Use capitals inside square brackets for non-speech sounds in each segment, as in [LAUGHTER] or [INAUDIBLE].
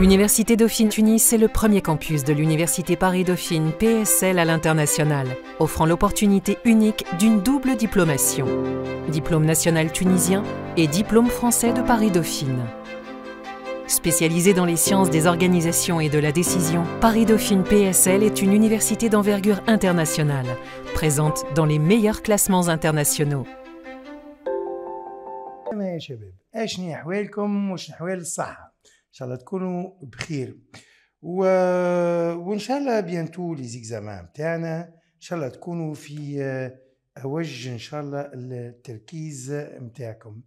L'Université Dauphine Tunis est le premier campus de l'Université Paris-Dauphine PSL à l'international, offrant l'opportunité unique d'une double diplomation, diplôme national tunisien et diplôme français de Paris-Dauphine. Spécialisée dans les sciences des organisations et de la décision, Paris-Dauphine PSL est une université d'envergure internationale, présente dans les meilleurs classements internationaux. ان شاء الله تكونوا بخير و... وان شاء الله بينتو لي زيكزامان تاعنا ان شاء الله تكونوا في اوج آه، ان شاء الله التركيز نتاعكم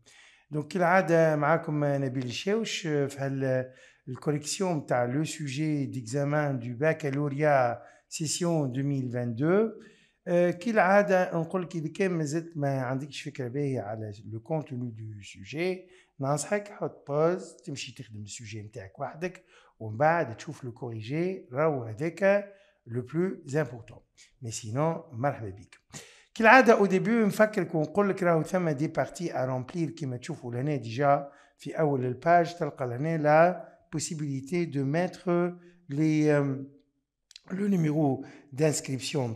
دونك كالعاده معاكم نبيل الشاوش في هال الكوليكسيون تاع لو سوجي ديكزامان دو باكالوريا سيسيون 2022 آه، كالعاده نقول لك اذا كان مازلت ما عندكش فكره باهيه على لو كونتوني دو سوجي Je vous conseille de pause le le corrigé. le plus important Mais Sinon, je vous remercie. au début, des parties à remplir. qui déjà sur la page. la possibilité de mettre euh, le numéro d'inscription.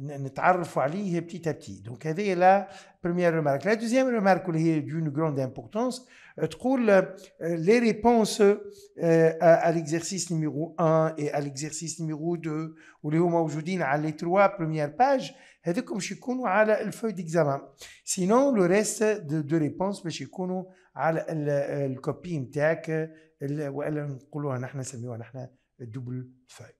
نتعرفوا عليه بتيت تبتي دونك هذه لا بروميير ريمارك لا دوزيام ريمارك اللي هي دون غروند امبورتونس تقول لي ريبونس ا ليكزيرسيس نيميرو 1 اي ا ليكزيرسيس نيميرو 2 واللي هما موجودين على لي 3 بروميير باج هذوك باش يكونوا على الفوي ديكزامان سينون لو ريست دو دو ريبونس باش يكونوا على الكوبي euh, نتاعك والا نقولوها نحن نسميوها نحن دوبل فاي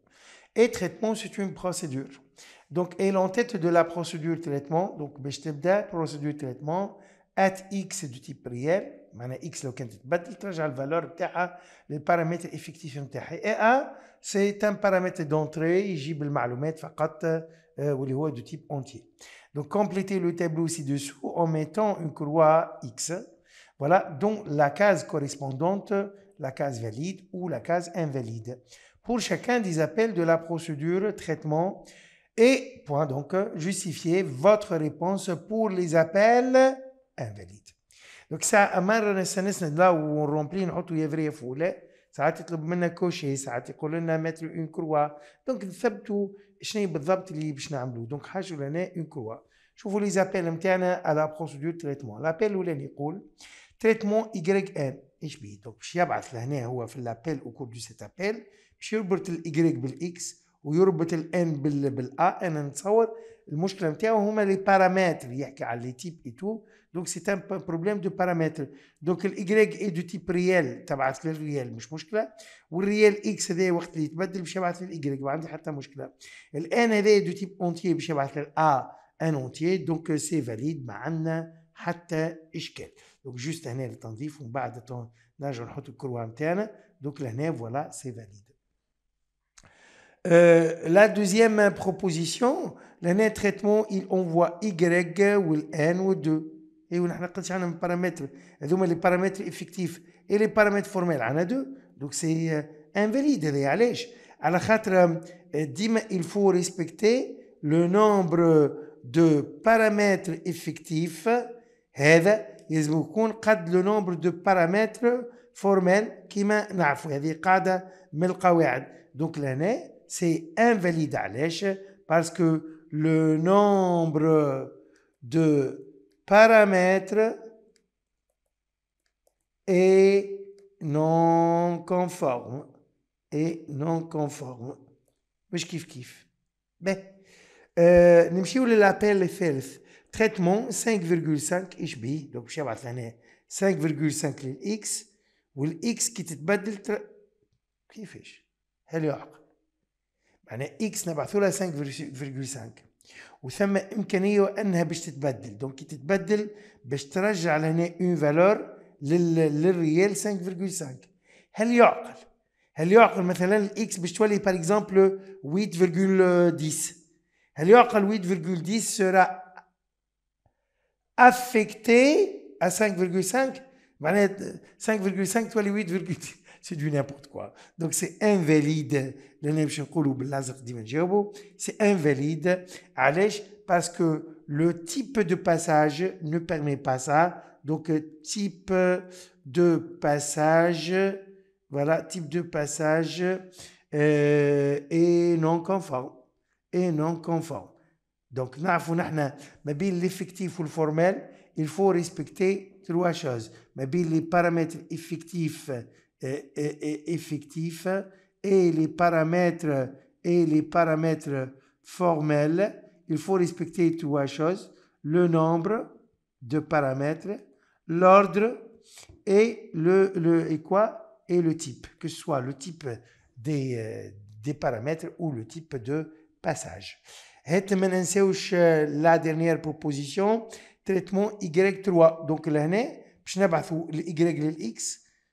Et traitement, c'est une procédure. Donc, et tête de la procédure traitement, donc, la procédure traitement, at x du type réel, maintenant x le quantité, bat il la valeur, le paramètre effectif, et a, c'est un paramètre d'entrée, Il j'ai le malomètre, facat, euh, ou le de type entier. Donc, complétez le tableau ci-dessous en mettant une croix x, voilà, Donc, la case correspondante, la case valide ou la case invalide. Pour chacun des appels de la procédure traitement, et point donc justifier votre réponse pour les appels invalides. Donc ça à marre nécessaire là où on remplit une autre où foule. Ça a été le même ça a été collé de mettre une croix. Donc on fait tout je n'ai pas de votre livre pas vous donc une croix. Je vous les appels à la procédure traitement. L'appel où les n'écoule traitement YN Donc je n'ai pas de l'année hein, où a fait l'appel au cours de cet appel. مش يربط الايجريك بالاكس ويربط الان بال بالا انا نتصور المشكله نتاعو هما لي بارامتر يحكي على لي تيب اي تو دونك سي ان بروبليم دو بارامتر دونك الايغريك اي دو تيب ريال تبعث للريال مش مشكله والريال اكس هذايا وقت اللي يتبدل باش يبعث للايغريك ما عندي حتى مشكله الان هذايا دو تيب أونتي باش يبعث للأ ان أونتي دونك سي فاليد ما عندنا حتى اشكال دونك جوست هنا للتنظيف ومن بعد نرجع نحط الكروه نتاعنا دونك لهنا فوالا سي فاليد Euh, la deuxième proposition, l'année traitement, il envoie Y ou N ou 2. Et on a un paramètre. Les paramètres effectifs et les paramètres formels, on a deux. Donc c'est euh, invalide. À la euh, il faut respecter le nombre de paramètres effectifs. لازم يكون قد لو نومبر دو بارامتر فورمال donc qu'on هذه قاعده من القواعد Donc l'année c'est invalide. parce que le nombre de paramètres est non conforme. Et non conforme. Mais je kiffe, kiffe. Mais, nous vous avons l'appel Traitement 5,5 HB. Donc, je vais vous 5,5 X. Ou X qui est le traitement. Qui fait معناها اكس نبعثوا لها 5.5 وثم امكانيه انها باش تتبدل دونك كي تتبدل باش ترجع لهنا اون فالور للريال 5.5 هل يعقل هل يعقل مثلا الاكس باش تولي بار اكزومبل 8.10 هل يعقل 8.10 سورا افكتي ا 5,5 معناها 5,5 تولي 8,10 c'est du n'importe quoi. Donc c'est invalide. C'est invalide. Parce que le type de passage ne permet pas ça. Donc euh, type de passage, voilà, type de passage et euh, est non conforme. et non conforme. Donc, l'effectif ou le formel, il faut respecter trois choses. les paramètres effectifs effectif et les paramètres et les paramètres formels, il faut respecter trois choses le nombre de paramètres, l'ordre et le, et quoi et le type, que ce soit le type des, euh, des paramètres ou le type de passage. La dernière proposition, traitement Y3. Donc l'année باش le Y x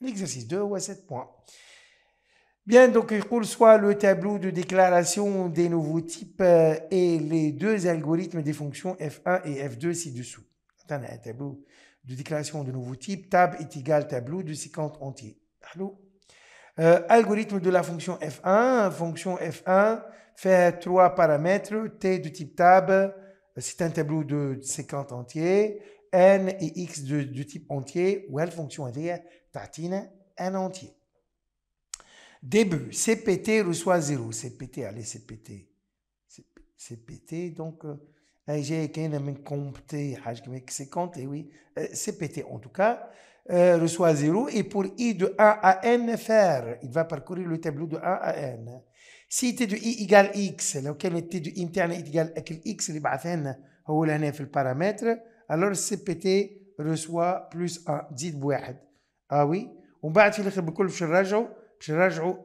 L'exercice 2 ou à 7 points. Bien, donc il reçoit le tableau de déclaration des nouveaux types euh, et les deux algorithmes des fonctions F1 et F2 ci-dessous. Attends, un tableau de déclaration de nouveaux types. Tab est égal tableau de séquence entier. Euh, algorithme de la fonction F1. Fonction F1 fait trois paramètres. T de type tab, c'est un tableau de séquence entier n et x de type entier où est هذه تعطينا un entier. Début, CPT reçoit 0. CPT, allez, CPT. CPT, donc, euh, j'ai même compté, c'est compté, oui. Euh, CPT, en tout cas, euh, reçoit 0. Et pour I de 1 à N, faire, il va parcourir le tableau de 1 à N. Si T de I égale X, lequel est T de interne égale X, اللي ou faire لهنا le paramètre alors CPT reçoit plus un dit Ah oui On va faire le beaucoup de choses rajout, je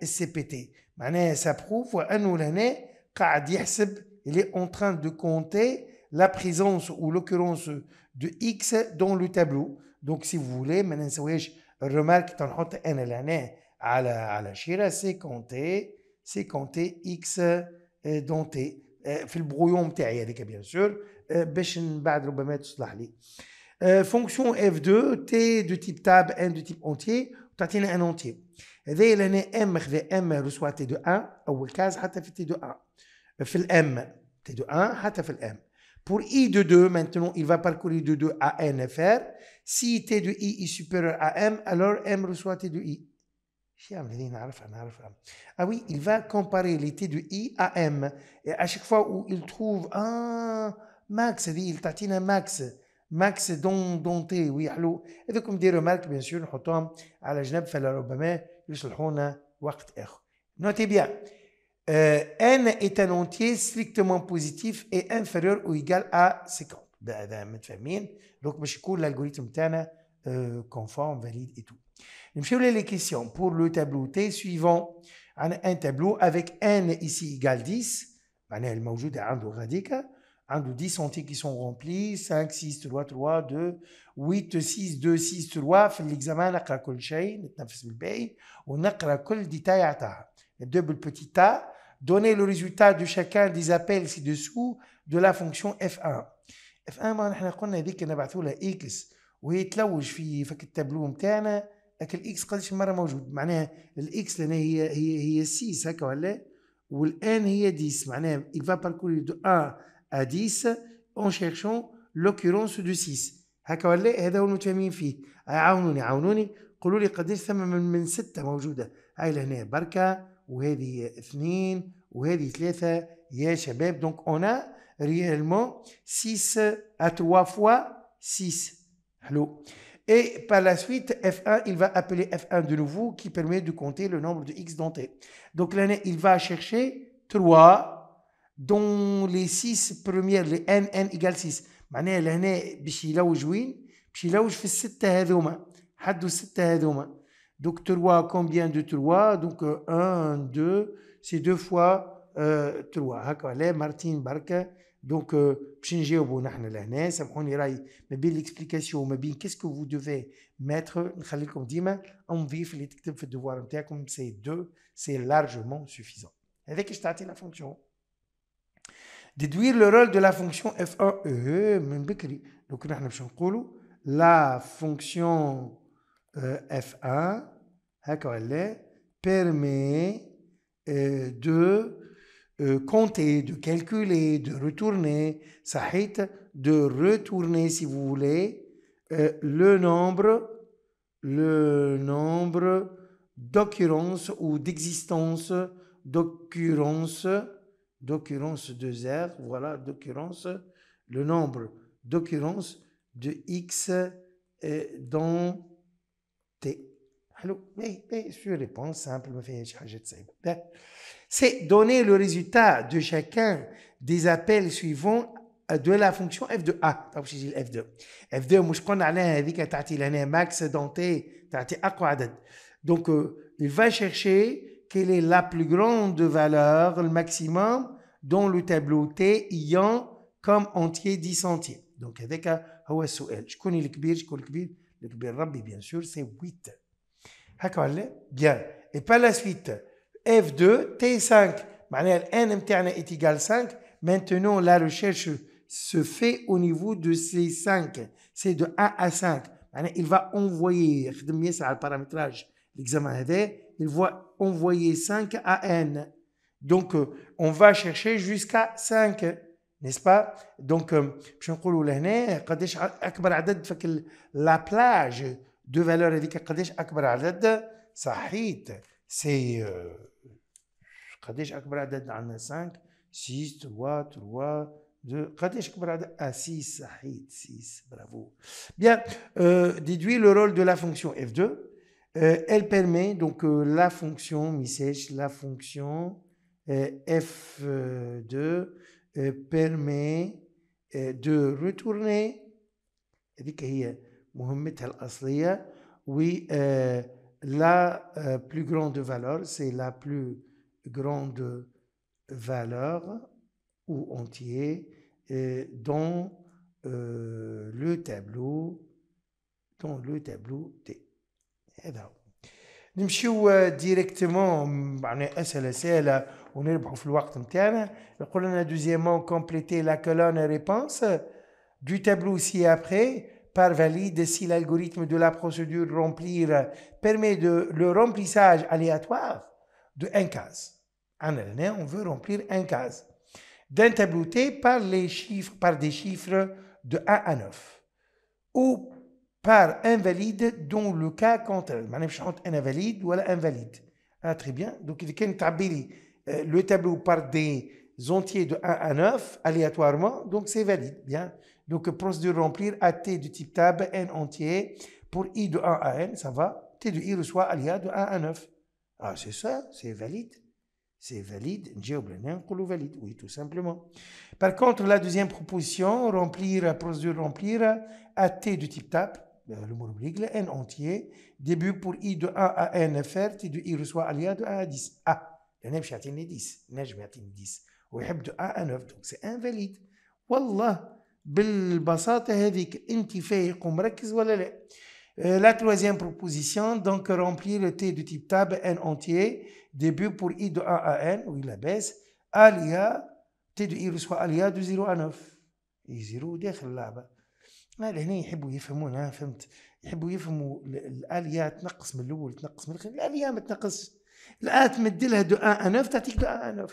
CPT. Maintenant, ça prouve à ou l'année, il est en train de compter la présence ou l'occurrence de X dans le tableau. Donc, si vous voulez, maintenant, ça une remarque dans le l'année à la chira, c'est compter, c'est compter X euh, dans T. Fait le brouillon, bien sûr. Euh, euh, fonction f بعد T de type فونكسيون N 2 type entier, تيب تاب entier دو تيب اونتي تعطينا ان اونتي هذايا m ام خذا ام 1 اول كاز حتى في تي 1 في الام تي دو 1 Pour I de 2, maintenant, il va parcourir de 2 à NFR. Si T de I est supérieur à M, alors M reçoit T de I. Ah oui, il va comparer les T de I à M. Et à chaque fois où il trouve, un Max, il t'a dit max. Max, dont t, oui, allô. Et donc, je vais vous dire bien sûr, on vous avez fait, vous avez fait, vous avez fait, vous avez fait, Notez bien, euh, n est un entier strictement positif et inférieur ou égal à 50. Bah, bah, donc, je vais vous dire que l'algorithme est euh, conforme, valide et tout. Je vais vous dire les questions pour le tableau T suivant un tableau avec n ici égal 10, il est un peu plus 1 de 10 entiers qui sont remplis, 5, 6, 3, 3, 2, 8, 6, 2, 6, 3, fait l'examen, on a créé le chain, on a fait on a le détail à ta. Double petit a, donner le résultat de chacun des appels ci-dessous de la fonction F1. F1, on a dit qu'on a battu la X, ou il est là où je suis, il tableau, on avec le X, le X, est 6, ça, ou le N, il est 10, il va parcourir de 1, à 10 en cherchant l'occurrence du 6 donc on a réellement 6 à 3 fois 6. Et par la suite, F1, il va appeler F1 de nouveau, qui permet de compter le nombre de x dans T. Donc là, il va chercher 3 dont les 6 premières le nn 6. Maintenant là-henne, bchi law jouin, bchi law jouf les 6 hadouma, hadou les 6 Donc 3 combien de 3? Donc 1 euh, 2 c'est 2 fois 3. Euh, Haka, les Martin barka. Donc bchi euh, njawbou nahna là-henne, samahouni ray, ma bin l'explication, ma bin qu'est-ce que vous devez mettre, khallikom dima en vif li tikteb fi douar ntaakum, c'est 2, c'est largement suffisant. Avec kesh taati na fonction déduire le rôle de la fonction f 1 e, e, Donc nous F1 euh, permet euh, de euh, compter, de calculer, de retourner, ça صحيت de retourner si vous voulez le nombre le nombre d'occurrences ou d'existence d'occurrences d'occurrence de R, voilà d'occurrence le nombre d'occurrence de X dans T. Alors, mais, mais c'est une réponse simple, c'est donner le résultat de chacun des appels suivants de la fonction f ah, de a طب شي f الاف f de. دو مش قلنا avec هذيك tati l'année max دونتي تعطي اقوى عدد donc euh, il va chercher quelle est la plus grande valeur le maximum dans le tableau T ayant comme entier 10 entiers. Donc, avec هو السؤال شكون اللي كبير شكون Le الكبير ربي bien sûr c'est 8 bien et par la suite F2 T5 Maintenant, N est égal 5 maintenant la recherche se fait au niveau de ces 5 c'est de 1 à 5 il va envoyer le paramétrage, l'examen il va envoyer 5 à n donc, euh, on va chercher jusqu'à 5, n'est-ce pas Donc, euh, je vais la plage de valeur avec c'est euh, 5, 6, 3, 3, 2, à 6, 6, bravo. Bien, euh, déduit le rôle de la fonction F2. Euh, elle permet donc la fonction, la fonction F2 euh, permet euh, de retourner oui euh, la plus grande valeur c'est la plus grande valeur ou entier dans le tableau dans le tableau T nous allons directement معناها اسهل سهله ونربحوا في الوقت نتاعنا يقول colonne deuxièmement la colonne réponse du tableau ci-après par valide si l'algorithme de la procédure remplir permet de, le remplissage aléatoire de un case. En hein, on veut remplir un case d'un tableau T par, les chiffres, par des chiffres de 1 à 9 ou par invalide dont le cas compte. Je un invalide ou un invalide. Ah, très bien. Donc, il y a euh, le tableau par des entiers de 1 à 9 aléatoirement, donc c'est valide. Bien. Donc, euh, procédure remplir AT du type table n entier pour i de 1 à n, ça va. T de i reçoit aléa de 1 à 9. Ah, c'est ça, c'est valide. C'est valide, valide, oui, tout simplement. Par contre, la deuxième proposition, remplir, procédure remplir AT du type table, euh, le mot n entier, début pour i de 1 à n fr, t de i reçoit aléa de 1 à 10. ah انا مش يعطيني ديس نجم يعطيني ديس ويحب دو ا 9 دونك سي انفاليد والله بالبساطه هذيك انت فايق ومركز ولا لا euh, La troisième proposition, donc remplir le T de type table N entier, début pour I de 1 à N, oui, la baisse, alia, T de I reçoit alia de 0 à 9. Et 0 داخل اللعبة. هنا يحبوا يفهمونا فهمت يحبوا يفهموا الاليا تنقص من الاول تنقص من الاخر الاليا ما تنقصش الآن تمد لها دو ان انوف تعطيك دو ان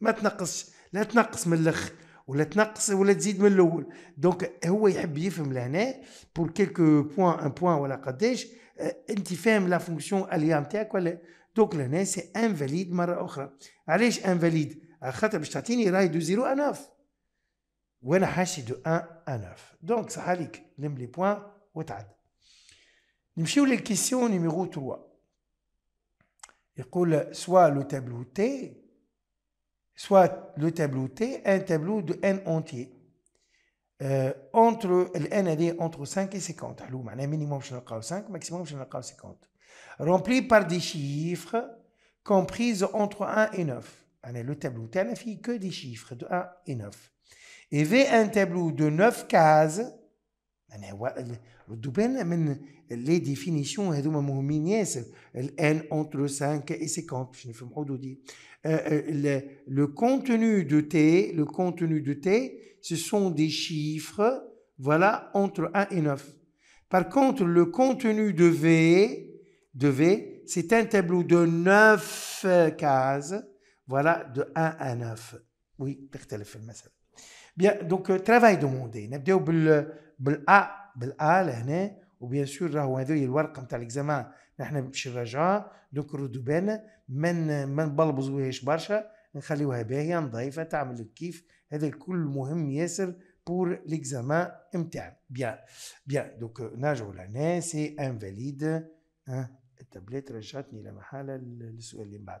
ما تنقصش لا تنقص من الأخ ولا تنقص ولا تزيد من الاول دونك هو يحب يفهم لهنا بور كيلكو بوان ان بوان ولا قداش آه، انت فاهم لا فونكسيون أليا نتاعك ولا دونك لهنا سي انفاليد مره اخرى علاش انفاليد على خاطر باش تعطيني راي دو زيرو انوف وانا حاشي دو ان انوف دونك صح عليك نم لي بوان وتعدى نمشيو للكيسيون نيميرو 3 Il يقول soit le tableau T soit le tableau T un tableau de n entier euh, entre n entre 5 et 50 حلو 5 50 rempli par des chiffres comprises entre 1 et 9 le tableau T fait que des chiffres de 1 et 9 et V un tableau de 9 cases les définitions, c'est N entre 5 et 50. Le contenu de T, ce sont des chiffres, voilà, entre 1 et 9. Par contre, le contenu de V, c'est un tableau de 9 cases, voilà, de 1 à 9. Oui, Bien, donc, euh, travail demandé بالأ بالا هنا وبيان سور راهو هذويا الورقه نتاع الاكزامان نحن باش نراجعوها دوك ردوا بالنا ما ما نبلبزوهاش برشا نخليوها باهيه نظيفة تعمل كيف هذا الكل مهم ياسر بور ليكزامان نتاعنا بيان بيان دوك نرجعوا لهنا سي انفاليد التابليت رجعتني لا محاله للسؤال اللي بعد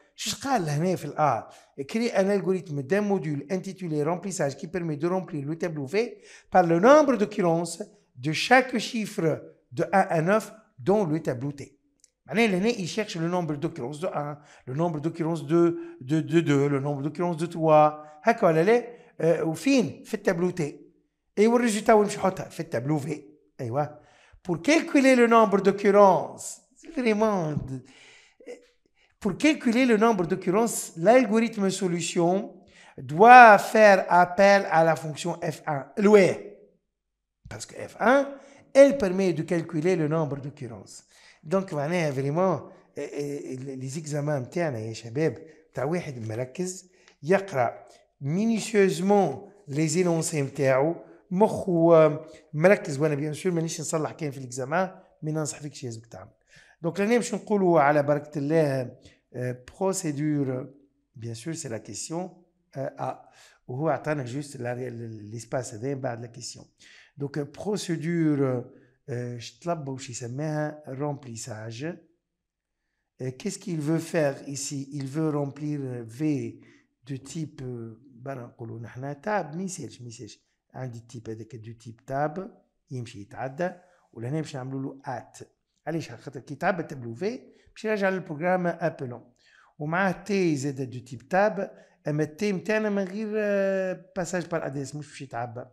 Jusqu'à l'année هنا في crée un algorithme d'un module intitulé remplissage qui permet de remplir le tableau V par le nombre d'occurrences de chaque chiffre de 1 à 9 dans le tableau T. Maintenant, il cherche le nombre d'occurrences de 1, le nombre d'occurrences de, 2, le nombre d'occurrences de 3. Euh, au ولا fait tableau T. Et au résultat, الريزلتا résultat, Fait le tableau V. Pour calculer le nombre d'occurrences, c'est vraiment. Pour calculer le nombre d'occurrences, l'algorithme solution doit faire appel à la fonction f1, Oui, Parce que f1, elle permet de calculer le nombre d'occurrences. Donc, vraiment, les examens تاع واحد مركز énoncés مينيسيوزمون لي زيلونسي نتاعو مخو مركز وانا بيان سور مانيش نصلح كان في الاكزامان مي ننصح فيك شي لازمك تعمل donc l'année, je suis à la euh, procédure, bien sûr, c'est la question. A. Euh, ou attendre juste l'espace d'un de la question. Donc euh, procédure, je t'ai sa main, remplissage. Qu'est-ce qu'il veut faire ici Il veut remplir V de type, on a tab, message, message. Un type avec du type tab, il me dit, ou l'année, je suis at. Allez خاطر كي تعبت بلوفي باش يرجع للبروغرام ابلون ومعاه تي زاد دو تيب تاب اما un نتاعنا من غير باساج بار اديس مش باش يتعبى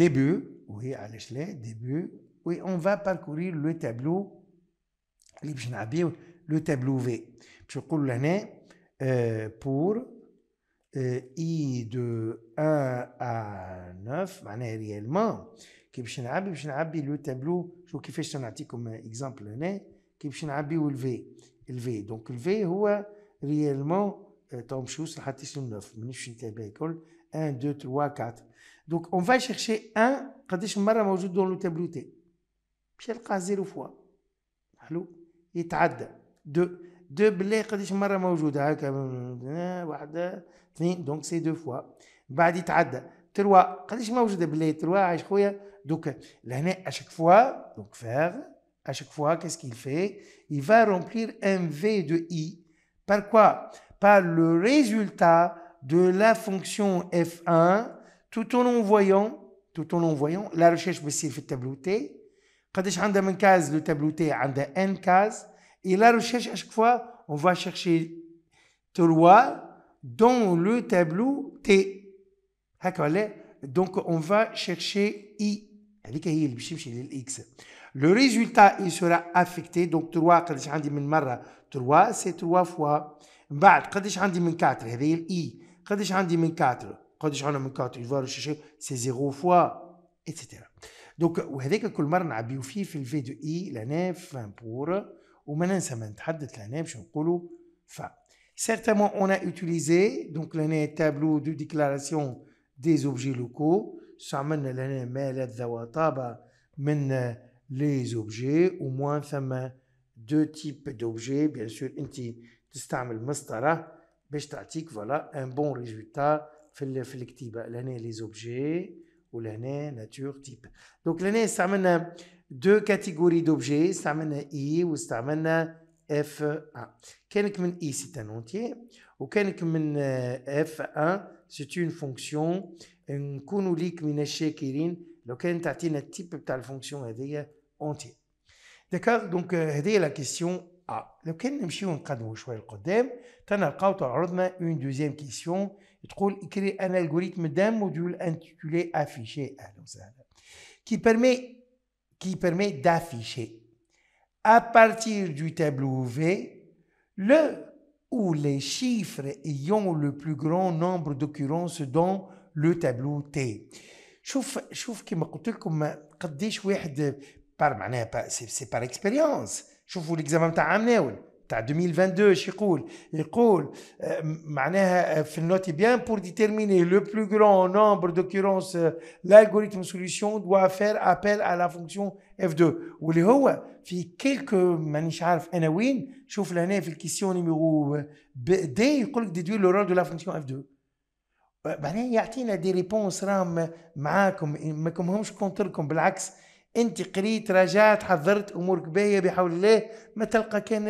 début, oui, à entier début, oui, on va parcourir le tableau, le tableau V. Je vais pour euh, I de 1 à 9, mais réellement, le tableau, je vous qui un exemple, le V, le V. Donc le V, est réellement, tu as c'est de 9, 1, 2, 3, 4. Donc on va chercher 1, qu'est-ce que dans le tableau? Pièce de 0 fois, allô? Il 2. Euh, euh, donc c'est deux موجوده هكا واحده à chaque fois دو فوا بعد يتعدى تروا قديش موجوده بلي تروا il va remplir un v de i par quoi par le résultat de la fonction f1 tout en envoyant tout en voyant la recherche بتصير في the T. قداش عندها من كاز لو T تي عندها et la recherche, à chaque fois, on va chercher trois dans le tableau T. Donc, on va chercher I. Le résultat, il sera affecté. Donc, 3, c'est 3 fois. بعد قداش عندي من 4 هذه هي الاي قداش عندي من 4 قداش عندنا من 4 يفوار سي زيرو فوا اتسيتيرا دونك وهذاك كل مره نعبيو فيه في الفيديو دو اي لهنا فان بور وما Certainement, on a utilisé donc tableau de déclaration des objets locaux. استعملنا لنا مالات ذوي de من les objets au moins ثم deux types d'objets bien sûr انت تستعمل باش voilà un bon résultat في في لهنا les objets ولهنا nature type donc لهنا deux catégories d'objets, stamina i ou stamina f1. Quelque min i c'est un entier, ou quelque min f1 c'est une fonction, un kunulik min echekirin, lequel t'attire le type de telle fonction euh, entier. D'accord Donc, c'est euh, la question A. Lequel n'aime chien un cadre ou choix le codem, t'en as une deuxième question, et trouve écrit un algorithme d'un module intitulé affiché à qui permet qui permet d'afficher à partir du tableau V le ou les chiffres ayant le plus grand nombre d'occurrences dans le tableau T. شوف شوف كما قلت لكم قديش واحد بار معناها سي بار اكسبيريونس شوفوا l'examen تاع T'as 2022, il le coule. Il coule. Mané, fais notez pour déterminer le plus grand nombre d'occurrences, l'algorithme solution doit faire appel à la fonction f2. Où les quoi? Fait quelques manisharf enaouine, chauffe l'année. Fait qu'ici on est question numéro be. Day, il coule déduire rôle de la fonction f2. Mané, y a t des réponses ram m'avec vous? Mais comment je compte le complexe? انت قريت راجعت حضرت امورك باهيه بحول الله ما تلقى كان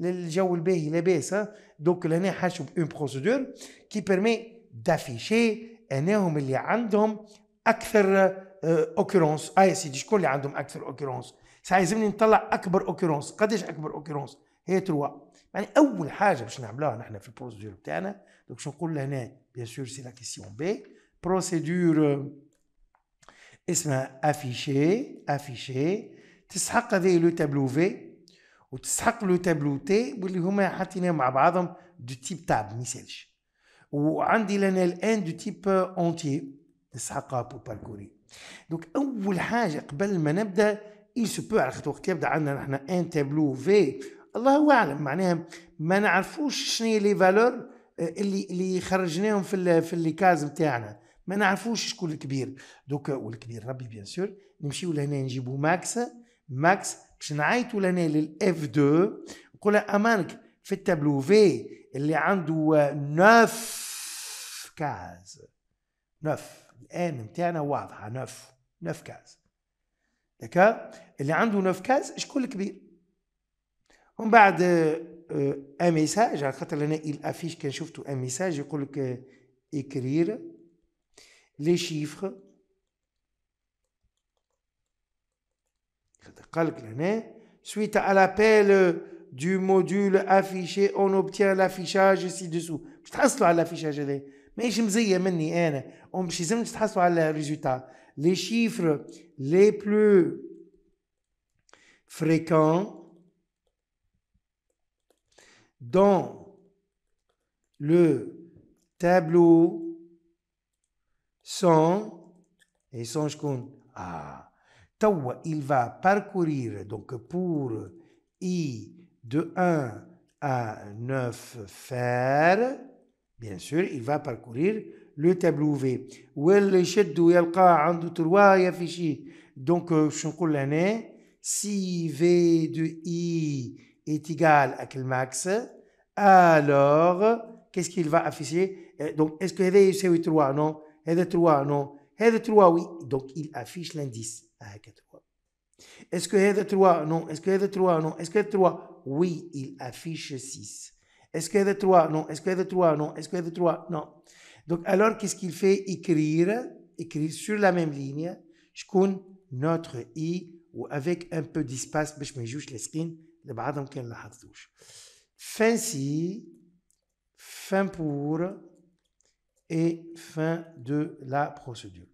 الجو الباهي لاباس دوك لهنا حاشوا اون بروسيدور كي بيرمي دافيشي انهم اللي عندهم اكثر اوكيرونس آه،, اه يا سيدي شكون اللي عندهم اكثر اوكيرونس ساعه يلزمني نطلع اكبر اوكيرونس قداش اكبر اوكيرونس هي تروا يعني اول حاجه باش نعملوها نحن في البروسيدور بتاعنا دوك شنو نقول لهنا بيان سور سي لا كيسيون بي بروسيدور اسمها افيشي افيشي تسحق هذه لو تابلو في وتسحق لو تابلو تي واللي هما حاطينهم مع بعضهم دو تيب تاب ما يسالش وعندي لنا الان دو تيب اونتي تسحقها بو باركوري دونك اول حاجه قبل ما نبدا اي سو بو على خاطر وقت يبدا عندنا نحن ان تابلو في الله اعلم معناها ما نعرفوش شنو لي فالور آه، اللي اللي خرجناهم في في الكاز نتاعنا ما نعرفوش شكون الكبير دوكا والكبير ربي بيان سور نمشيو لهنا نجيبو ماكس ماكس باش نعيطوا لهنا للاف 2 نقول لها في التابلو في اللي عنده 9 كاز 9 الان نتاعنا واضحه 9 9 كاز دكا اللي عنده 9 كاز شكون الكبير ومن بعد ان آه، ميساج على خاطر انا الافيش كان شفتو ان ميساج يقول لك اكرير les chiffres. Hein. Suite à l'appel du module affiché, on obtient l'affichage ci-dessous. Je de l'affichage. Mais je me disais, hein, on me le résultat. Les chiffres les plus fréquents dans le tableau son et son Ah. Tawa, il va parcourir, donc pour i de 1 à 9 fer, bien sûr, il va parcourir le tableau V. Donc, je euh, si V de I est égal à quel max, alors, qu'est-ce qu'il va afficher euh, Donc, est-ce que V, c'est 3 Non, هذا 3 que هذا 3 Oui. Donc, il affiche l'indice de 3 اسكو هذا 3 non est-ce 3 نو اسكو هذا 3 Oui. il affiche 6 Est-ce que هذا 3 Non. Est-ce que هذا 3 Non. Est-ce que هذا 3 Non. Donc, alors, qu'est-ce qu'il fait Écrire, écrire sur la même ligne, je compte notre i ou avec un peu d'espace, باش ما يجوش لاصقين لبعضهم كان لاحظتوش. Fin si, fin pour, et fin de la procédure.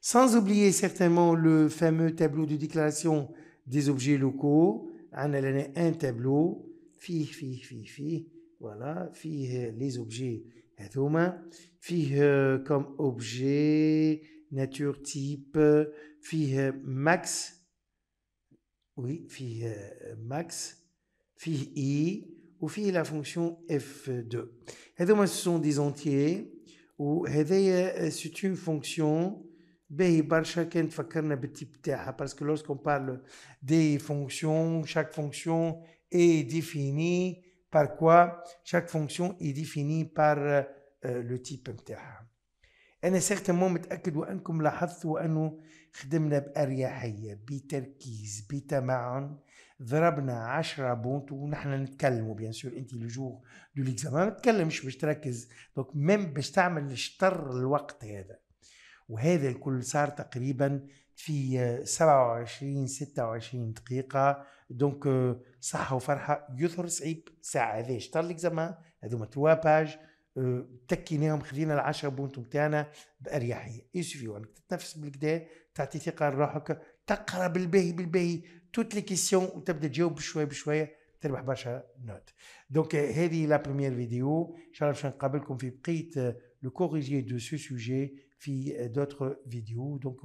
Sans oublier certainement le fameux tableau de déclaration des objets locaux. On a un tableau, fille fih, fih, fih, voilà, fille euh, les objets هذوما فيه euh, comme objet, nature type, فيه euh, max, oui, فيه max, فيه i, ou فيه la fonction f2. هذوما ce sont des entiers وهذايا سيت اون فونكسيون باهي برشا كان تفكرنا بالتيب تاعها باسكو لوسكو بارل دي فونكسيون شاك فونكسيون اي ديفيني بار كوا شاك فونكسيون اي ديفيني بار لو تيب نتاعها انا سيغتمون متاكد وانكم لاحظتوا انه خدمنا باريحيه بتركيز بتمعن ضربنا 10 بونت ونحن نتكلموا بيان سور انت لو جور دو ليكزامان ما تتكلمش باش تركز دونك ميم باش تعمل شطر الوقت هذا وهذا الكل صار تقريبا في 27 26 دقيقة دونك euh, صحة وفرحة يظهر صعيب ساعة هذا شطر ليكزامان هذوما توا باج euh, تكيناهم خذينا العشرة بونت نتاعنا بأريحية يسفي وانك تتنفس بالكدا تعطي ثقة لروحك تقرا بالباهي بالباهي toutes les questions وتبدا تجاوب بشويه بشويه تربح برشا نوت دونك هذه لا بروميير فيديو ان شاء الله نقابلكم في بقيه لو كوريجي دو سو سوجي في فيديو دونك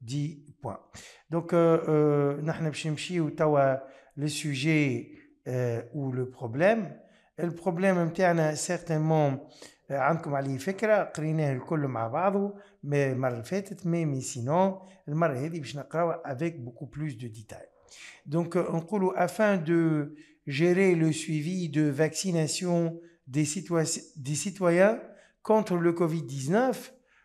10 points. Donc, euh, euh le sujet euh, ou le problème. Le problème, certainement, عندكم عليه فكره قريناه الكل مع بعضه المره فاتت مي المره باش afin de gérer le suivi de vaccination des citoyens contre le Covid-19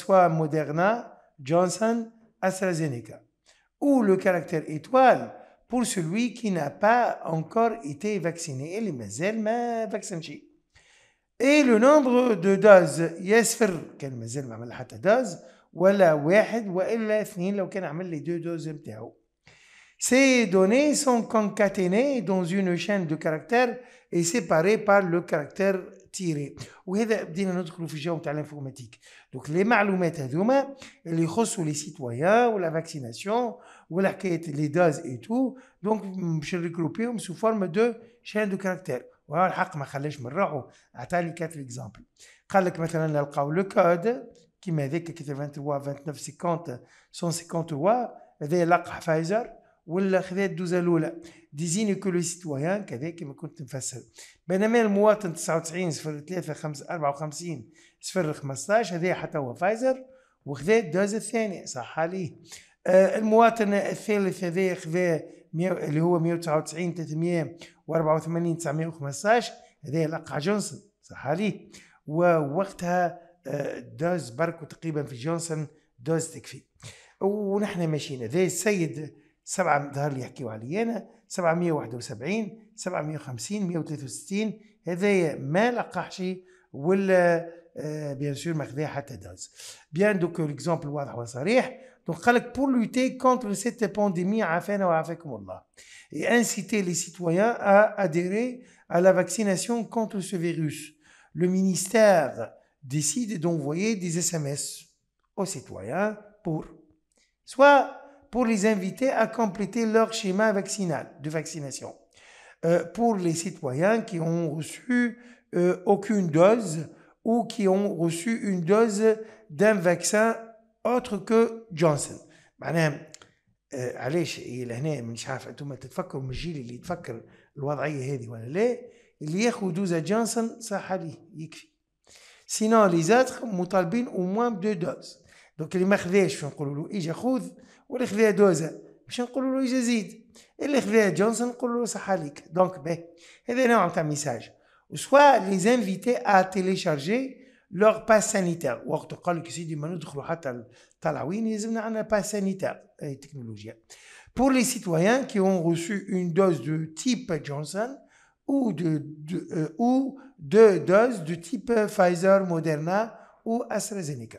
soit Moderna, Johnson, AstraZeneca. Ou le caractère étoile pour celui qui n'a pas encore été vacciné. Et le nombre de doses qui كان مازال pas de حتى ou ولا واحد ou اثنين لو كان عمل لي deux doses doses. Ces données sont concaténées dans une chaîne de caractères et séparées par le caractère tiré. dans notre de l'informatique. Donc, les informations à les choses les citoyens, ou la vaccination, ou la quête, les doses et tout. Donc, je regroupe sous forme de chaîne de caractères. Voilà, le vais vous me rahou. quatre exemples. on maintenant, le code, qui m'a dit que 23, 29, 50, 150 ou, avec l'aqa Pfizer. ولا خذا الدوزة الأولى ديزيني كو لو سيتويان كذا كما كنت نفسر بينما المواطن 99 صفر 3 5 54 صفر 15 هذا حتى هو فايزر وخذا الدوزة الثانية صح عليه آه، المواطن الثالث هذا خذا اللي هو 199 384 915 هذا لقى جونسون صح عليه ووقتها آه دوز بركو تقريبا في جونسون دوز تكفي ونحن ماشيين هذا السيد Ça va être un peu plus de temps, ça va être un peu plus ça va ça va et ça va être un peu plus Bien, donc l'exemple est un peu plus de temps. Donc, pour lutter contre cette pandémie, et inciter les citoyens à adhérer à la vaccination contre ce virus, le ministère décide d'envoyer des SMS aux citoyens pour soit pour les inviter à compléter leur schéma vaccinal de vaccination. Euh, pour les citoyens qui ont reçu euh, aucune dose ou qui ont reçu une dose d'un vaccin autre que Johnson. Euh, Sinon, les au moins deux doses. Donc, les واللي خذاها دوزا باش نقولوا له يزيد اللي pour les citoyens qui ont reçu une dose de type Johnson ou de, euh, ou deux doses de type Pfizer, Moderna ou AstraZeneca.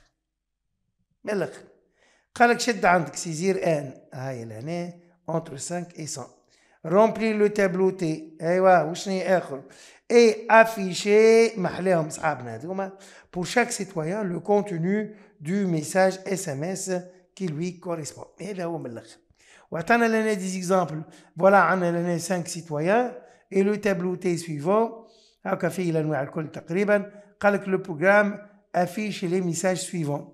cest entre et le tableau T et afficher pour chaque citoyen le contenu du message SMS qui lui correspond voilà des exemples voilà en cinq citoyens et le tableau T suivant le programme affiche les messages suivants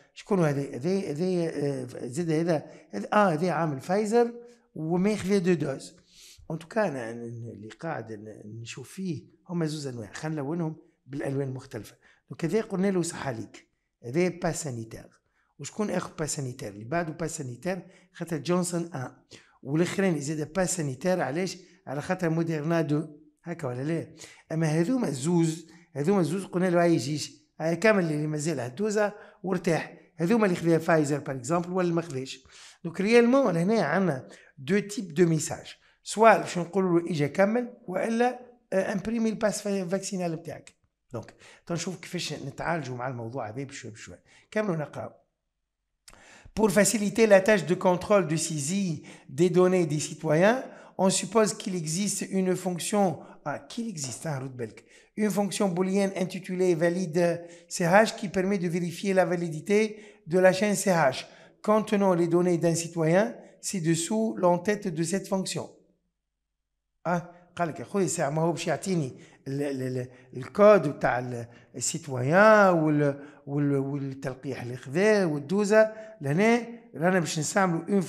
شكون هذه هذه هذه آه، زاد هذا اه هذا عامل فايزر وماخذ دو دوز اون توكا انا اللي قاعد نشوف فيه هما زوز انواع خلينا نلونهم بالالوان المختلفه دونك هذا قلنا له صح عليك هذا با سانيتير وشكون اخر با سانيتير اللي بعده با سانيتير خاطر جونسون 1 والاخرين زاد با سانيتير علاش على خاطر موديرنا 2 هكا ولا لا اما هذوما زوز هذوما زوز قلنا له هاي آه، جيش هاي آه، كامل اللي مازال هدوزه وارتاح Ils n'ont pas pris le Pfizer, par exemple, ou ils ne l'ont pas pris. Donc, réellement, on a deux types de messages. Soit on a dire qu'il est ou imprimer le pass vaccinal. Donc, on va voir comment on peut se réparer avec ce sujet. Pour faciliter la tâche de contrôle de saisie des données des citoyens, on suppose qu'il existe une fonction... Ah, qu'il existe, hein, Rudbelk une fonction boolienne intitulée valide CH qui permet de vérifier la validité de la chaîne CH contenant les données d'un citoyen ci-dessous l'entête de cette fonction. Ah, citoyen ou ou le ou ou ou le الكود تاع ou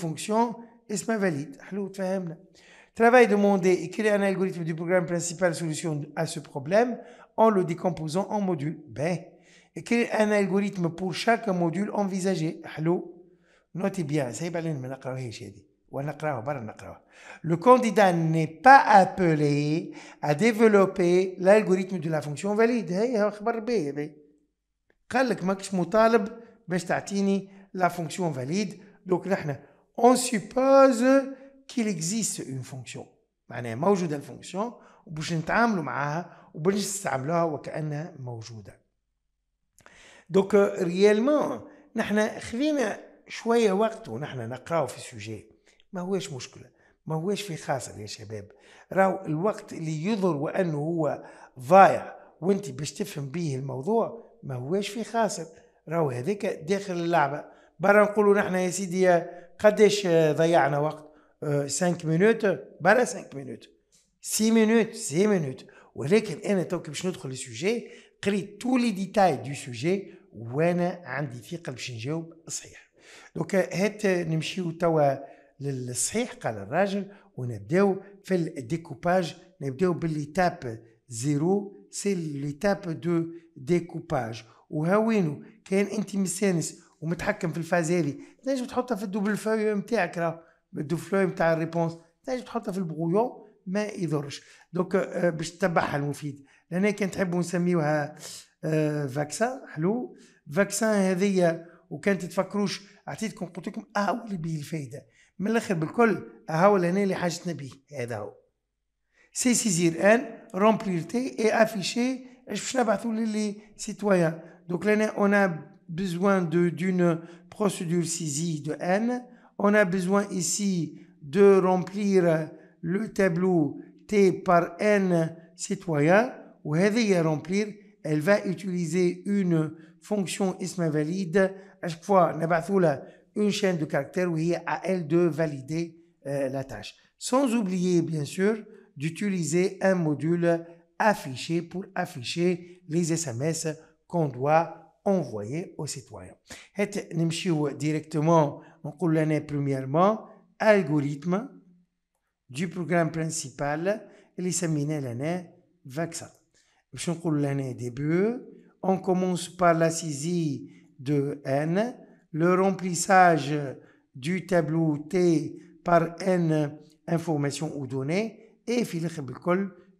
Travail demandé et créer un algorithme du programme principal solution à ce problème en le décomposant en modules. Ben, créer un algorithme pour chaque module envisagé. Allô Notez bien, on va le candidat n'est pas appelé à développer l'algorithme de la fonction valide. la fonction ماكش مطالب باش تعطيني لا Donc, on suppose... كيل اكزيست اون فونكسيون معناها موجوده الفونكسيون وباش نتعاملوا معاها وباش نستعملوها وكانها موجوده دوك ريالمون نحنا خذينا شويه وقت ونحنا نقراو في السوجي ما هوش مشكله ما هوش في خاسر يا شباب راو الوقت اللي يظهر وانه هو ضايع وانت باش تفهم به الموضوع ما هوش في خاسر راهو هذاك داخل اللعبه برا نقولوا نحنا يا سيدي قداش آه، ضيعنا وقت 5 مينوت بلا 5 مينوت 6 مينوت 6 مينوت ولكن انا توك باش ندخل للسوجي قريت تو لي ديتاي دو سوجي وانا عندي ثقه باش نجاوب صحيح دوكا هات نمشيو توا للصحيح قال الراجل ونبداو في الديكوباج نبداو بالليتاب زيرو سي ليتاب دو ديكوباج وها وينو كان انت مستانس ومتحكم في الفاز هذه تنجم تحطها في الدوبل فاي نتاعك راه الدوفلوي نتاع الريبونس تنجم تحطها في البغويون ما يضرش دونك آه، باش تتبعها المفيد لان كان تحبوا نسميوها آه، فاكسان حلو فاكسان هذيا وكان تتفكروش عطيتكم قلت لكم اه اللي به الفايده من الاخر بالكل هو لهنا اللي حاجتنا به هذا هو سي سيزير ان رومبلي تي اي افيشي اش باش نبعثوا للي سيتويان دونك لهنا اون بيزوان دو دون بروسيدور سيزي دو ان on a besoin ici de remplir le tableau T par N citoyen, ou à remplir, elle va utiliser une fonction isma valide. À chaque fois, une chaîne de caractères où il a à elle de valider euh, la tâche. Sans oublier, bien sûr, d'utiliser un module affiché pour afficher les SMS qu'on doit envoyer aux citoyens. directement on a premièrement algorithme du programme principal et l'année, l'année vaccin. On début, on commence par la saisie de n le remplissage du tableau T par N informations ou données. Et il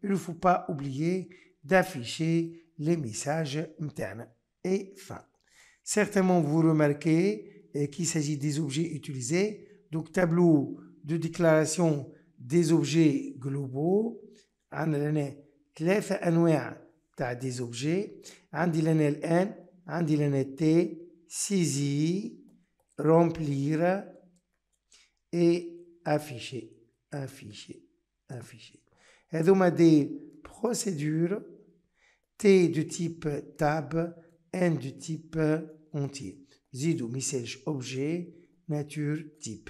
ne faut pas oublier d'afficher les messages internes. Et fin. Certainement, vous remarquez et qu'il s'agit des objets utilisés. Donc, tableau de déclaration des objets globaux. عندنا لنا trois des objets. On a عندي n, on a t, saisir, remplir et afficher afficher afficher a des procédures T de type tab N de type entier Zidou, message, objet nature type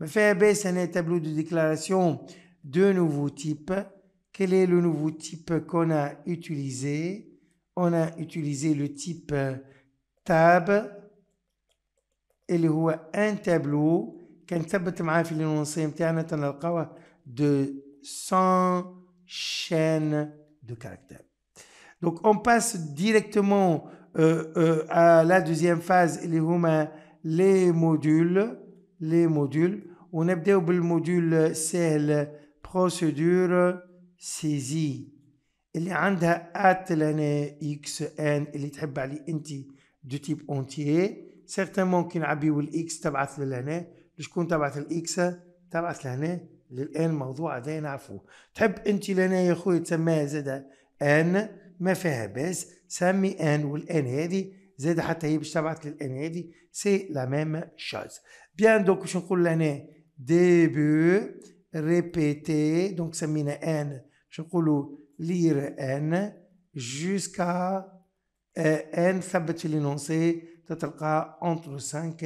ما faire baisser un tableau de déclaration de nouveau type quel est le nouveau type qu'on a utilisé on a utilisé le type tab Il هو a un tableau qui est un tableau de De 100 chaînes de caractères. Donc on passe directement لا دوزيام فاز اللي هما لي موديول لي موديول ونبداو بالموديول السهل بروسيدور سيزي اللي عندها ات لهنا اكس ان اللي تحب عليه انت دو تيب اونتيي سيغتان ممكن نعبيو الاكس تبعث لهنا لشكون تبعث الاكس تبعث لهنا للان موضوع هذا نعرفوه تحب انت لهنا يا خويا تسماها زاده ان ما فيها باس C'est N même chose. Bien, donc, هي باش تبعث للان هذه سي لا ميم Je بيان دونك باش نقول لهنا ديبو ريبيتي دونك entre 5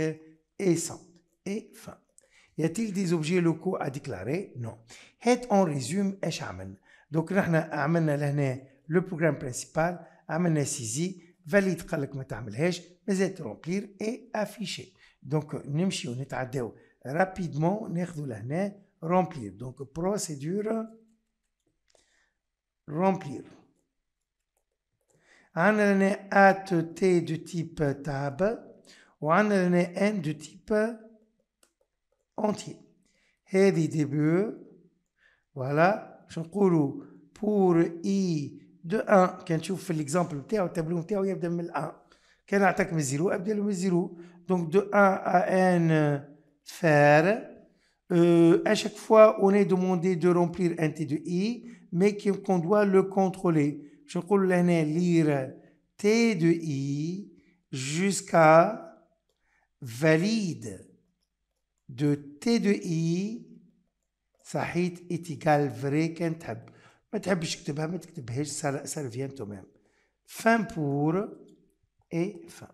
et 100 et fin y a-t-il des objets locaux à déclarer non Et on résumé, et عملنا Donc, nous à mener valide valider que je mais remplir et afficher. Donc, nous sommes à rapidement, nous remplir. Donc, procédure, remplir. Un lène T de type table, ou un N de type entier. Et le début, voilà, je dis pour I. De 1, quand tu vois je fais l'exemple t tableau t où il a dénommé 1. Quand on atteint le 0, on abdèle le 0. Donc de 1 à n faire. Euh, à chaque fois, on est demandé de remplir un t de i, mais qu'on doit le contrôler. Je vous le lire t de i jusqu'à valide. De t de i, ça peut être égal vrai quand tu as. Ça تحبش تكتبها ما تكتبهاش pour et fin.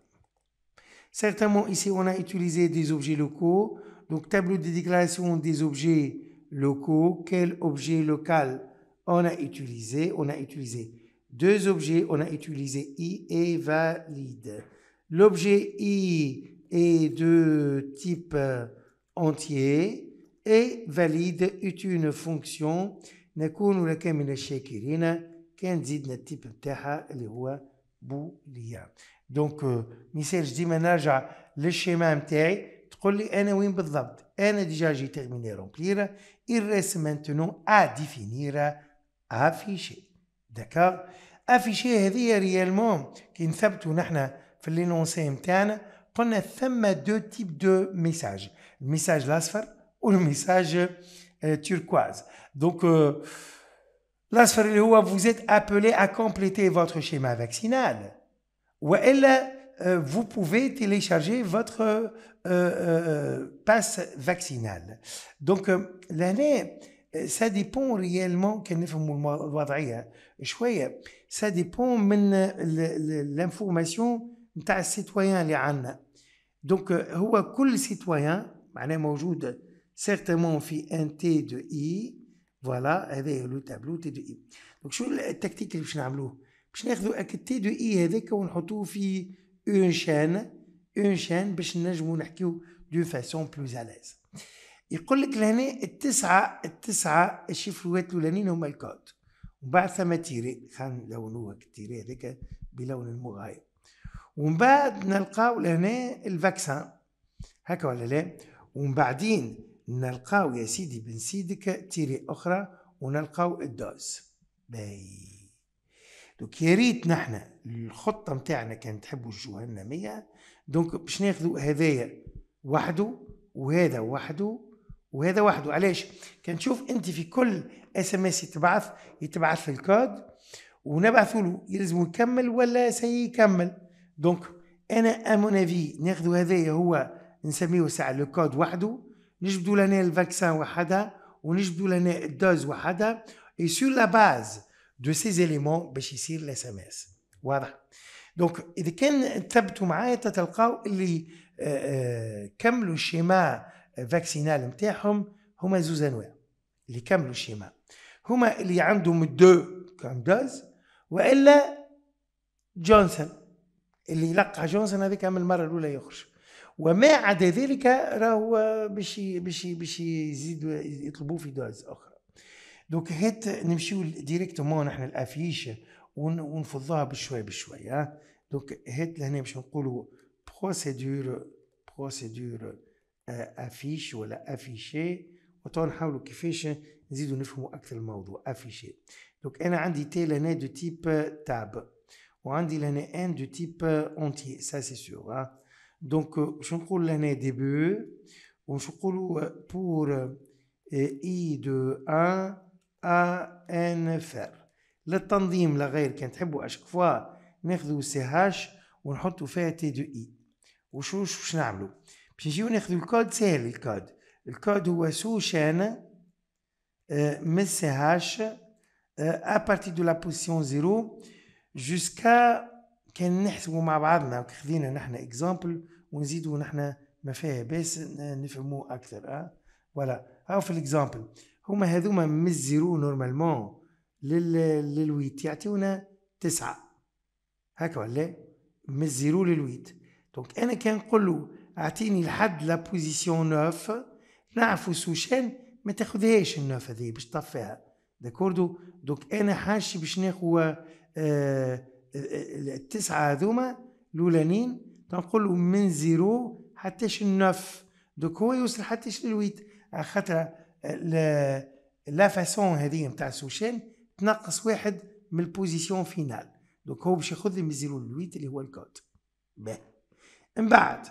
Certainement, ici, on a utilisé des objets locaux. Donc, tableau de déclaration des objets locaux. Quel objet local on a utilisé On a utilisé deux objets. On a utilisé I et valide. L'objet I est de type euh, entier et valide est une fonction نكون لك من الشاكرين كان زيدنا التيب نتاعها اللي هو بوليا دونك ميساج ديما نرجع للشيما نتاعي تقول لي انا وين بالضبط انا ديجا جي تيرميني رومبليرا il reste maintenant à définir afficher افيشي هذه ريالمون كي نثبتوا نحن في لينونسي نتاعنا قلنا ثم دو تيب دو ميساج الميساج الاصفر والميساج Euh, turquoise. Donc, euh, vous êtes appelé à compléter votre schéma vaccinal. Ou euh, vous pouvez télécharger votre passe vaccinal. Donc, l'année, ça dépend réellement hein, ça dépend de l'information des Donc, donc donc, دونك هو كل citoyen, معناه certainement في ان تي دو اي فوالا هذا لو تابلو تي دو اي دونك شو التكتيك اللي باش نعملوه باش ناخذوا تي دو اي هذاك ونحطوه في اون شان اون شان باش نجمو نحكيو دو فاسون بلوز اليز يقول لك لهنا التسعه التسعه الشيفروات الاولانيين هما الكود ومن بعد ثما تيري خلينا نلونوها التيري هذاك بلون المغاير ومن بعد نلقاو لهنا الفاكسان هكا ولا لا ومن بعدين نلقاو يا سيدي بن سيدك تيري أخرى ونلقاو الدوز باي دوك يا ريت نحنا الخطة نتاعنا كان تحبوا الجهنمية دونك باش ناخذوا هذايا وحده وهذا وحده وهذا وحده علاش كان تشوف انت في كل اس ام اس يتبعث يتبعث الكود ونبعثوا له يلزم يكمل ولا سيكمل دونك انا امون افي ناخذوا هذايا هو نسميه ساعه لو كود وحده نجبدوا لنا الفاكسان وحدها ونجبدوا لنا الدوز وحدها اي سور لا باز دو سي زيليمون باش يصير الاس ام اس واضح دونك اذا كان تبتوا معايا تتلقاو اللي آه، آه، كملوا الشيما فاكسينال نتاعهم هما زوز انواع اللي كملوا الشيما هما اللي عندهم دو كام دوز والا جونسون اللي يلقى جونسون هذيك من المره الاولى يخرج وما عدا ذلك راهو باش باش باش يزيدوا يطلبوا في دوز اخرى دوك هات نمشيو ديريكتومون نحن الافيش ونفضوها بشوي بشوي ها دوك هات لهنا باش نقولوا بروسيدور بروسيدور افيش ولا افيشي وتو نحاولوا كيفاش نزيدوا نفهموا اكثر الموضوع افيشي دوك انا عندي تي لهنا دو تيب تاب وعندي لهنا ان دو تيب اونتي سا سي سور ها Donc, euh, je vais vous donner le début. Je vais vous euh, pour euh, i de 1 à nfr. Le tendime, la règle, qui est très bonne, à chaque fois, on va faire un CH, on va faire un T de i. Je vais vous donner le code, c'est le code. Le code est sous chaîne, mais CH, à partir de la position 0, jusqu'à. كان نحسبوا مع بعضنا وخذينا نحن اكزامبل ونزيدوا نحن ما فيها باس نفهموا اكثر اه ولا هاو في الاكزامبل هما هذوما من الزيرو نورمالمون لل... للويت يعطيونا تسعة هكا ولا من الزيرو للويت دونك انا كان نقول له اعطيني لحد لا بوزيسيون نوف نعرفوا سوشان ما تاخذهاش النوف هذه باش تطفيها داكوردو دونك انا حاشي باش ناخذ آه التسعة هذوما الاولانيين تنقلوا من زيرو حتىش نوف دوك هو يوصل حتىش لويت على خاطر لا فاسون هذه نتاع سوشان تنقص واحد من البوزيسيون فينال دوك هو باش ياخذ من زيرو للويت اللي هو الكود باهي من بعد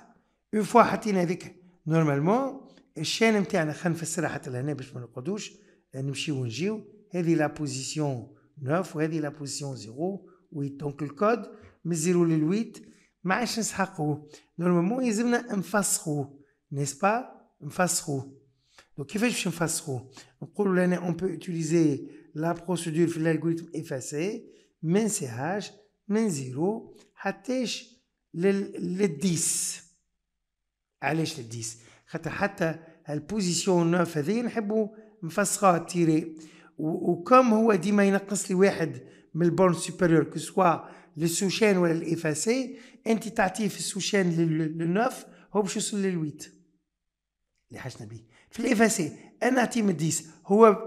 اون فوا حطينا هذيك نورمالمون الشان نتاعنا خلينا نفسرها حتى لهنا باش ما نقعدوش نمشيو ونجيو هذه لا بوزيسيون 9 وهذه لا بوزيسيون 0 ويت دونك الكود من زيرو للويت ما عادش نسحقو نورمالمون يلزمنا نفسخو نيس با دونك كيفاش باش نفسخو نقولوا لنا اون بو اوتيليزي لا بروسيدور في الالغوريثم اي من سيهاش من زيرو حتىش للديس علاش للديس خاطر حتى البوزيسيون 9 هذه نحبوا مفسخه تيري وكم هو ديما ينقص لي واحد borne supérieure, que ce soit le sous-chaîne ou l'effacé, intitatif sous-chaîne le 9,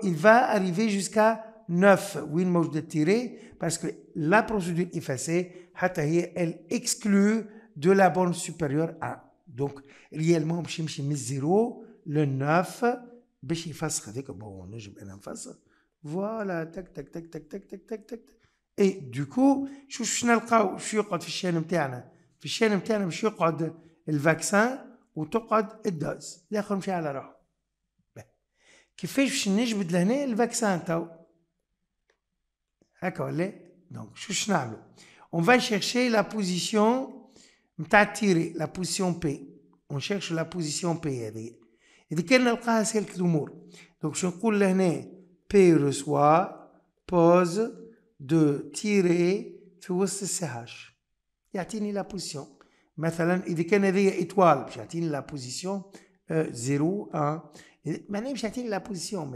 il va arriver jusqu'à 9 وين il التيري باسكو لا بروسيدور اف اس اي elle exclut de la borne supérieure 1 réellement réellement, باش 9 باش يفسخ هذاك voilà, tac, tac, tac, tac, tac, tac, tac, tac. du coup, je suis نلقاو شو le في الشان نتاعنا في الشان نتاعنا باش يقعد الفاكسان وتقعد الدوز الاخر مشي على روحه كيفاش باش نجبد لهنا الفاكسان تو هكا ولا دونك شو نعملو on va chercher la position نتاع تيري لا بوزيسيون بي on cherche la position P. هذه اذا كان نلقاها سهلت الامور دونك نقول لهنا reçoit, pause de tirer, sur ce CH. Y a-t-il la position Maintenant, il dit qu'il y a étoile, puis y a la position 0, 1. Maintenant, y a t la position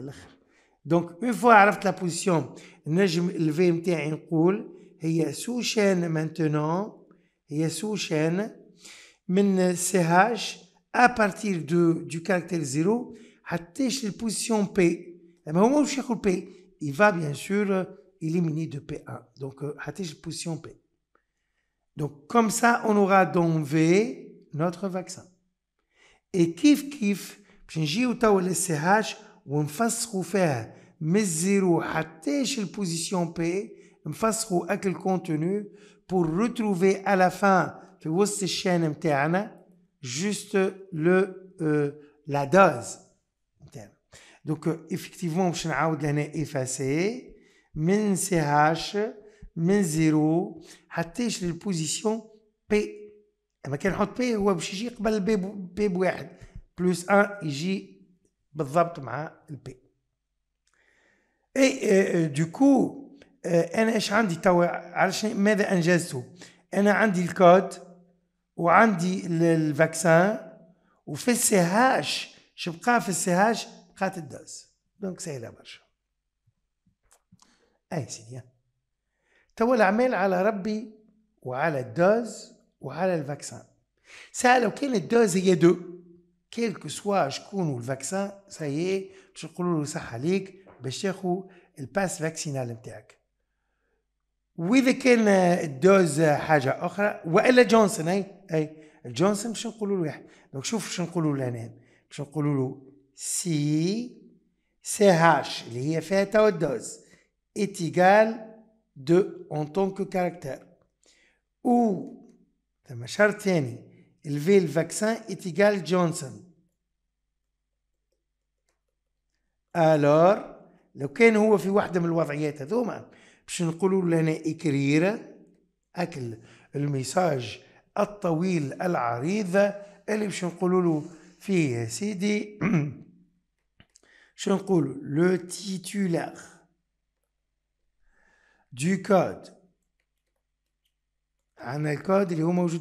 Donc, une fois que j'ai la position, je vais lever un petit coup, il y a sous chaîne maintenant, il y a sous chaîne, mais C-H, à partir du caractère 0, il y a une position P. Et au moment où je p, il va bien sûr euh, éliminer de P1. Donc, la euh, position P. Donc, comme ça, on aura donc V notre vaccin. Et kif kif, j'ai eu ta ou le CH, ou on fasse refaire, mais zéro, Hatish position P, on fasse fait avec le contenu pour retrouver à la fin que vous chaîne juste euh, la dose. Donc, effectivement, je vais effacer, CH, من 0, حتى للبوزيسيون بي لما P, بي هو باش يجي قبل البي بي بواحد بلس 1 يجي بالضبط مع البي اي دوكو انا ايش عندي توا علشان ماذا code, انا عندي الكود وعندي الفاكسان وفي السي هاش شبقى في le خات الدوز دونك سهلة برشا أي سيدي توا الأعمال على ربي وعلى الدوز وعلى الفاكسان ساعة لو كان الدوز هي دو كو سوا شكون الفاكسان سايي باش نقولوا له صح عليك باش تاخو الباس فاكسينال نتاعك واذا كان الدوز حاجه اخرى والا جونسون اي اي الجونسون باش نقولوا له واحد دونك شوف باش نقولوا له باش نقولوا له سي سي هاش اللي هي فيها توجز اتيغال دو ان طونكو كاركتر او ثم شرط ثاني الفي الفاكسان اتيغال جونسون الور لو كان هو في واحدة من الوضعيات هذوما باش نقولوا لنا اكرير أكل الميساج الطويل العريض اللي باش نقولوا له فيه يا سيدي [CLEARS THROAT] Je vais le dire. le titulaire du code. Un vais vous dire. Je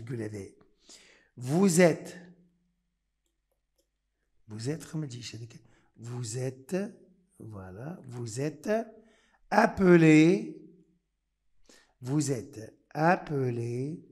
vais vous êtes. Je vous êtes vous êtes vous êtes appelé. vous êtes vous êtes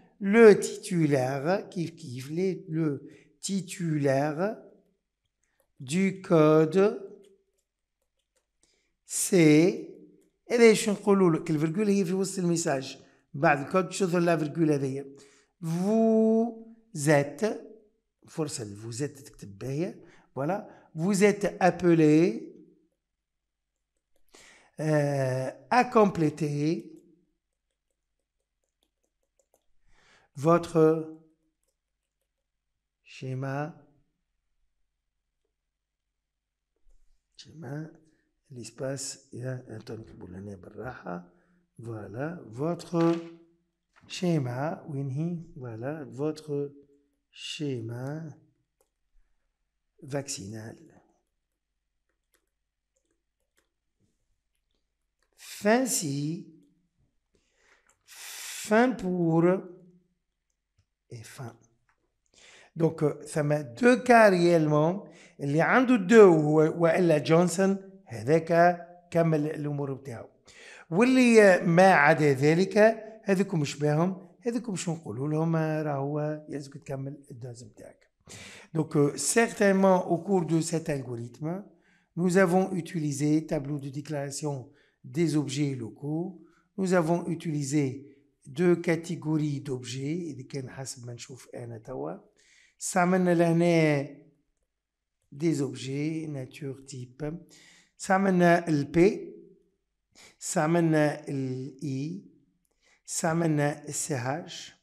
le titulaire, qui kiffe, le titulaire du code c'est Et là, je vais que la virgule est eh juste le message. Bah, ben. le code, je la virgule est Vous êtes, forcément, vous êtes, eh ben, voilà, vous êtes appelé euh, à compléter votre schéma, schéma l'espace un voilà votre schéma voilà votre schéma vaccinal fin si fin pour fin. Donc, euh, ça met deux cas réellement. اللي عنده ou والا جونسون هذاك كمل الامور بتاعه واللي ما عدا ذلك هذوك مش باهم هذوك لهم Donc, euh، certainement, au cours de cet algorithme, nous avons utilisé tableau de déclaration des objets locaux, nous avons utilisé دو كاتيجوري دوبجي اذا كان حسب ما نشوف انا توا استعملنا لهنا دي زوبجي ناتور تيب استعملنا البي استعملنا الاي e. استعملنا السي هاش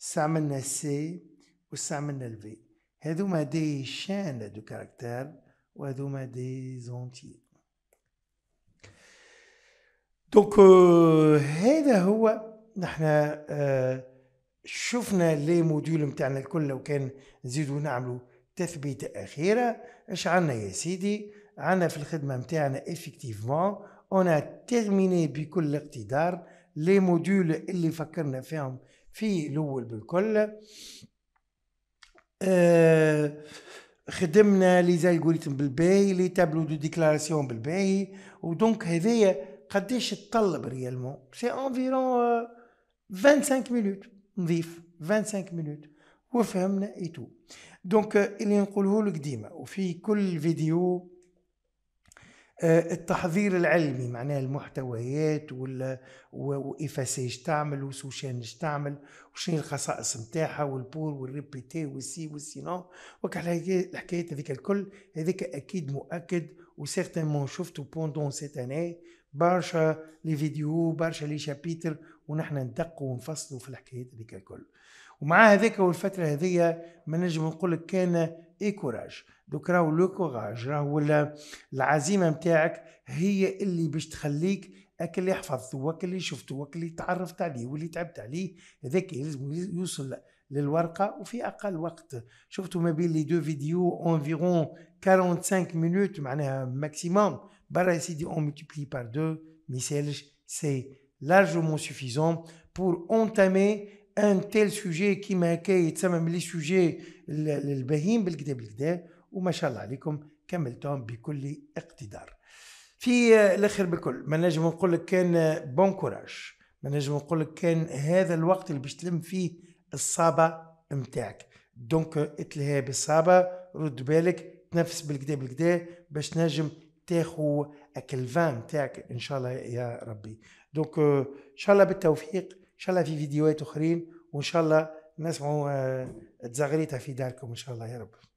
استعملنا السي واستعملنا الفي هذوما دي شان دو كاركتير وهذوما دي زونتي دونك euh, هذا هو نحن آه، شفنا لي موديول نتاعنا الكل لو كان نزيدو نعملو تثبيت اخيره اش عندنا يا سيدي عندنا في الخدمه نتاعنا افكتيفمون اون تيرميني بكل اقتدار لي موديول اللي فكرنا فيهم في الاول بالكل آه، خدمنا لي زالغوريتم بالباهي لي تابلو دو ديكلاراسيون بالباهي ودونك هذايا قداش تطلب ريالمون سي انفيرون آه 25 مينوت نضيف 25 مينوت وفهمنا ايتو دونك اللي نقوله لك ديما وفي كل فيديو التحضير العلمي معناه المحتويات وإفاسيج تعمل وسوشانج تعمل وشنو الخصائص نتاعها والبور والريبيتي والسي والسينو وك الحكايات هذيك الكل هذيك أكيد مؤكد وسيغتانمون شفتو بوندون سيت اني برشا لي فيديو برشا لي شابيتر ونحن ندق ونفصلوا في الحكايات هذيك الكل ومع هذاك والفتره هذيا ما نجم نقول لك كان اي كوراج دوك راهو لو كوراج راهو العزيمه نتاعك هي اللي باش تخليك اكل اللي حفظته وك اللي شفته وك اللي تعرفت عليه واللي تعبت عليه هذاك لازم يوصل للورقه وفي اقل وقت شفتوا ما بين لي دو فيديو انفيرون 45 مينوت معناها ماكسيموم برا يا سيدي اون ملتيبلي بار دو ما يسالش سي largement suffisant pour entamer ان تيل سوجي كيما هكا يتسمم لي سوجي البهيم بالكدا بالكدا وما شاء الله عليكم كملتهم بكل اقتدار في الاخر بالكل ما نجم نقول لك كان بون كوراج ما نجم نقول لك كان هذا الوقت اللي باش تلم فيه الصابه نتاعك دونك اتلها بالصابه رد بالك تنفس بالكدا بالكدا باش نجم تاخو اكل فان نتاعك ان شاء الله يا ربي دونك ان شاء الله بالتوفيق ان شاء الله في فيديوهات اخرين وان شاء الله نسمعوا آه، تزغريتها في داركم ان شاء الله يا رب